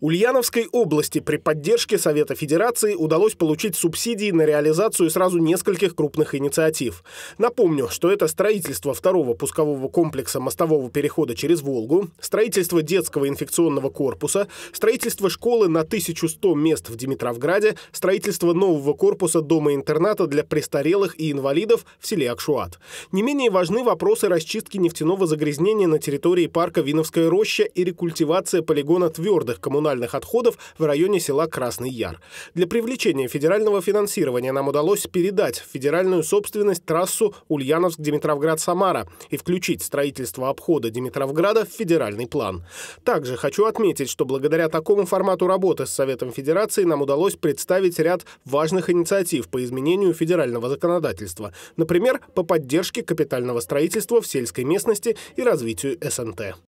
Ульяновской области при поддержке Совета Федерации удалось получить субсидии на реализацию сразу нескольких крупных инициатив. Напомню, что это строительство второго пускового комплекса мостового перехода через Волгу, строительство детского инфекционного корпуса, строительство школы на 1100 мест в Димитровграде, строительство нового корпуса дома-интерната для престарелых и инвалидов в селе Акшуат. Не менее важны вопросы расчистки нефтяного загрязнения на территории парка Виновская роща и рекультивация полигона твердых коммунальных коммунальных отходов в районе села Красный Яр. Для привлечения федерального финансирования нам удалось передать в федеральную собственность трассу Ульяновск-Димитровград-Самара и включить строительство обхода Димитровграда в федеральный план. Также хочу отметить, что благодаря такому формату работы с Советом Федерации нам удалось представить ряд важных инициатив по изменению федерального законодательства, например, по поддержке капитального строительства в сельской местности и развитию СНТ.